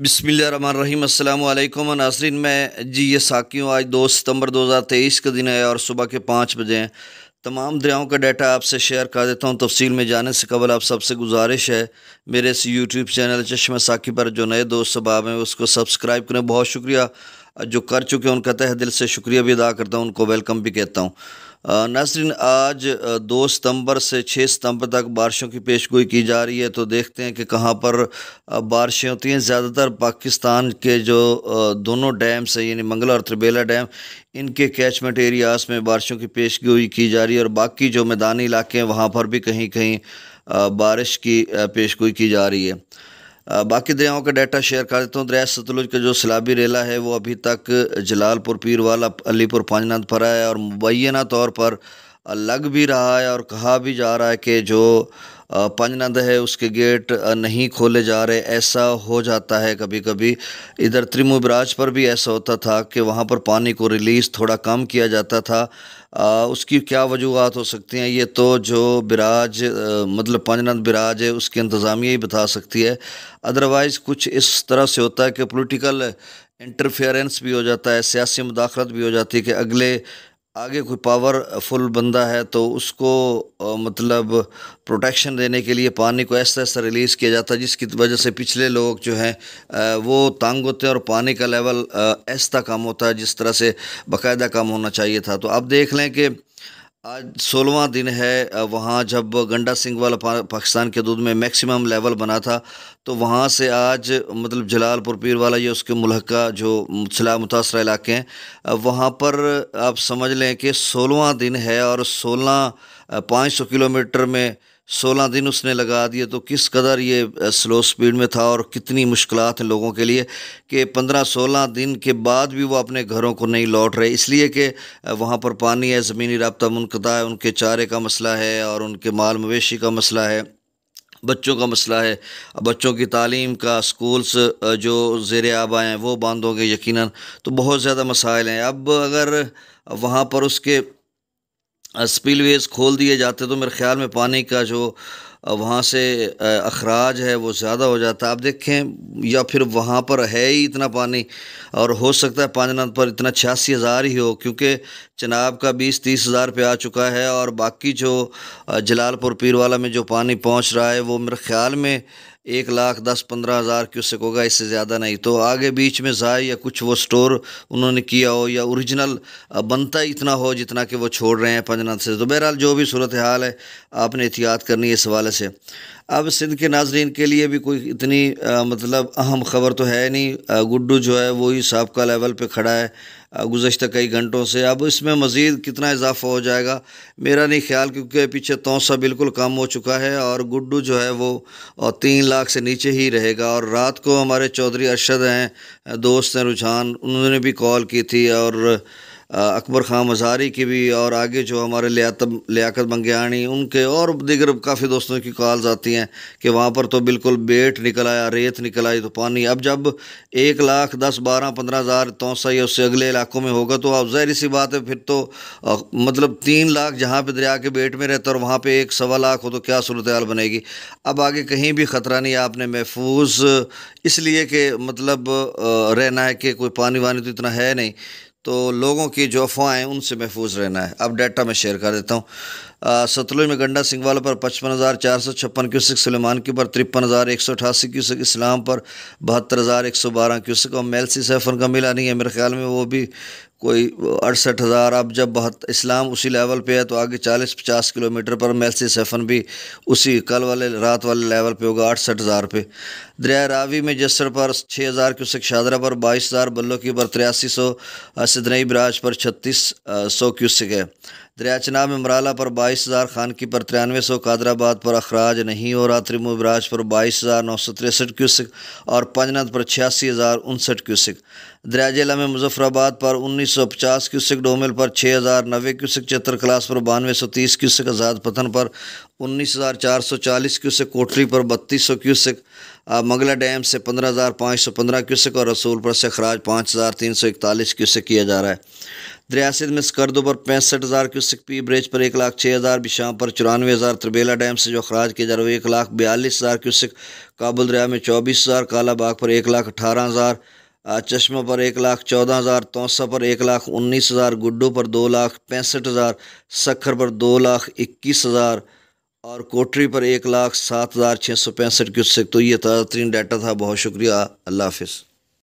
बसमीम अल्लाम नासरीन मैं जी ये साकी हूँ आज दो सितंबर 2023 का दिन है और सुबह के पाँच बजे हैं तमाम दरियाओं का डाटा आपसे शेयर कर देता हूँ तफसील में जाने से कबल आप सबसे गुजारिश है मेरे इस यूट्यूब चैनल चश्मा साकी पर जो नए दोस्त सबाब हैं उसको सब्सक्राइब करें बहुत शुक्रिया जो कर चुके हैं उनका तह दिल से शुक्रिया भी अदा करता हूँ उनको वेलकम भी कहता हूँ नसरिन आज दो सितंबर से छः सितंबर तक बारिशों की पेशगोई की जा रही है तो देखते हैं कि कहाँ पर बारिशें होती हैं ज़्यादातर पाकिस्तान के जो दोनों डैम्स हैं यानी मंगला और त्रिबेला डैम इनके कैचमेंट एरियाज़ में बारिशों की पेशगोई की जा रही है और बाकी जो मैदानी इलाके हैं वहाँ पर भी कहीं कहीं बारिश की पेशगोई की जा रही है बाकी दरियाओं का डाटा शेयर कर देता हूँ दरिया सतलुज का जो सलाबी रेला है वो अभी तक जलालपुर पीर वाला अलीपुर पांचनाथ पर है और मुबैना तौर पर लग भी रहा है और कहा भी जा रहा है कि जो पंजनंद है उसके गेट नहीं खोले जा रहे ऐसा हो जाता है कभी कभी इधर त्रिमुबराज पर भी ऐसा होता था कि वहाँ पर पानी को रिलीज़ थोड़ा कम किया जाता था आ, उसकी क्या वजूहत हो सकती हैं ये तो जो बिराज आ, मतलब नंद बिराज है उसकी इंतज़ामिया ही बता सकती है अदरवाइज़ कुछ इस तरह से होता है कि पोलिटिकल इंटरफेरेंस भी हो जाता है सियासी मुदाखलत भी हो जाती है कि अगले आगे कोई पावरफुल बंदा है तो उसको आ, मतलब प्रोटेक्शन देने के लिए पानी को ऐसा ऐसा रिलीज़ किया जाता है जिसकी वजह से पिछले लोग जो हैं वो तंग होते हैं और पानी का लेवल ऐसा कम होता है जिस तरह से बाकायदा कम होना चाहिए था तो आप देख लें कि आज सोलवा दिन है वहाँ जब गंडा सिंह वाला पाकिस्तान के दूध में मैक्सिमम लेवल बना था तो वहाँ से आज मतलब जलालपुर पीर वाला या उसके मुलहका जो सला मुतासर इलाके हैं वहाँ पर आप समझ लें कि सोलवा दिन है और सोलह पाँच सौ किलोमीटर में सोलह दिन उसने लगा दिए तो किस कदर ये स्लो स्पीड में था और कितनी मुश्किल हैं लोगों के लिए कि पंद्रह सोलह दिन के बाद भी वो अपने घरों को नहीं लौट रहे इसलिए कि वहाँ पर पानी है ज़मीनी रबता मुनकदा है उनके चारे का मसला है और उनके माल मवेशी का मसला है बच्चों का मसला है बच्चों की तालीम का स्कूल्स जो ज़ेर आबा हैं वो बंद हो गए तो बहुत ज़्यादा मसाइल हैं अब अगर वहाँ पर उसके स्पिल वेज खोल दिए जाते तो मेरे ख्याल में पानी का जो वहाँ से अखराज है वो ज़्यादा हो जाता आप देखें या फिर वहाँ पर है ही इतना पानी और हो सकता है नंद पर इतना छियासी हज़ार ही हो क्योंकि चनाब का बीस तीस हज़ार पे आ चुका है और बाकी जो जलालपुर पीरवाला में जो पानी पहुँच रहा है वो मेरे ख्याल में एक लाख दस पंद्रह हज़ार क्यूसिक होगा इससे ज़्यादा नहीं तो आगे बीच में जाए या कुछ वो स्टोर उन्होंने किया हो या ओरिजिनल बनता ही इतना हो जितना कि वो छोड़ रहे हैं पंजनाथ से तो बहरहाल जो भी सूरत हाल है आपने एहतियात करनी है इस हवाले से अब सिंध के नाजरन के लिए भी कोई इतनी आ, मतलब अहम खबर तो है नहीं गुड्डू जो है वही सबका लेवल पर खड़ा है गुजशत कई घंटों से अब इसमें मज़ीद कितना इजाफा हो जाएगा मेरा नहीं ख्याल क्योंकि पीछे तोसा बिल्कुल कम हो चुका है और गुड्डू जो है वो तीन लाख से नीचे ही रहेगा और रात को हमारे चौधरी अरशद हैं दोस्त हैं रुझान उन्होंने भी कॉल की थी और अकबर खां मजारी की भी और आगे जो हमारे लियातम लियाकत मंगयाणी उनके और दीगर काफ़ी दोस्तों की कॉल्स आती हैं कि वहाँ पर तो बिल्कुल बेट निकल आया रेत निकल आई तो पानी अब जब एक लाख दस बारह पंद्रह हज़ार तोसा या उससे अगले इलाकों में होगा तो अब जहरी सी बात है फिर तो आ, मतलब तीन लाख जहाँ पर दरिया के बेट में रहता और वहाँ पर एक सवा लाख हो तो क्या सूरत हाल बनेगी अब आगे कहीं भी ख़तरा नहीं आपने महफूज इसलिए कि मतलब रहना है कि कोई पानी वानी तो इतना है नहीं तो लोगों की जो अफवाहें उनसे महफूज रहना है अब डाटा में शेयर कर देता हूँ सतलुज में गंडा सिंह पर पचपन हज़ार चार सौ छप्पन क्यूसिक सलेमान की पर तिरपन हज़ार एक सौ अठासी क्यूसिक इस्लाम पर बहत्तर हज़ार एक सौ बारह क्यूसिक और मेलसी सैफन का मिला नहीं है मेरे ख्याल में वो भी कोई अड़सठ हज़ार अब जब बहत इस्लाम उसी लेवल पे है तो आगे चालीस पचास किलोमीटर पर मेलसी सेफन भी उसी कल वाले रात वाले लेवल पे होगा अड़सठ हज़ार पे दरिया रावी में जसर पर छः हज़ार क्यूसक शादरा पर बाईस हज़ार बल्लो की पर तिरासी सौ सिदनई बराज पर छत्तीस सौ क्यूसक है दरिया चनाब में मराला पर बाईस हज़ार खान की पर तिरानवे सौ कादराबाद पर अखराज नहीं और आतरिमो बराज पर बाईस हज़ार नौ सौ तिरसठ क्यूसक और पंजनाथ पर छियासी हज़ार उनसठ क्यूसक दरिया जिला में मुजफ्फराबाद पर उन्नीस सौ पचास क्यूसक डोमिल पर छः हज़ार नबे क्यूसक चतर क्लास पर बानवे सौ तीस क्यूसक आज़ाद पथन पर उन्नीस हज़ार चार सौ चालीस क्यूसक कोटरी पर बत्तीस सौ क्यूसक मंगला डैम से पंद्रह हज़ार पाँच सौ पंद्रह क्यूसक और रसूलपुर से खराज पाँच हज़ार तीन सौ इकतालीस क्यूसक किया जा रहा है दरियासित में स्कर्दों पर पैंसठ हज़ार क्यूसक पी ब्रिज पर एक लाख छः हज़ार बिशाम पर चौरानवे हज़ार त्रिबेला डैम से जो खराज किया जा रहा है एक लाख बयालीस हज़ार क्यूसक काबुल दरिया में चौबीस हज़ार कालाबाग पर एक लाख अठारह हज़ार चश्मा पर एक लाख चौदह हज़ार तोसा पर एक लाख उन्नीस हज़ार गुड्डू पर दो लाख पैंसठ हज़ार सखर पर दो लाख इक्कीस हज़ार और कोटरी पर एक लाख सात हज़ार छः सौ पैंसठ क्यूसेक तो ये ताज़ा तरीन डाटा था बहुत शुक्रिया अल्लाह हाफिज़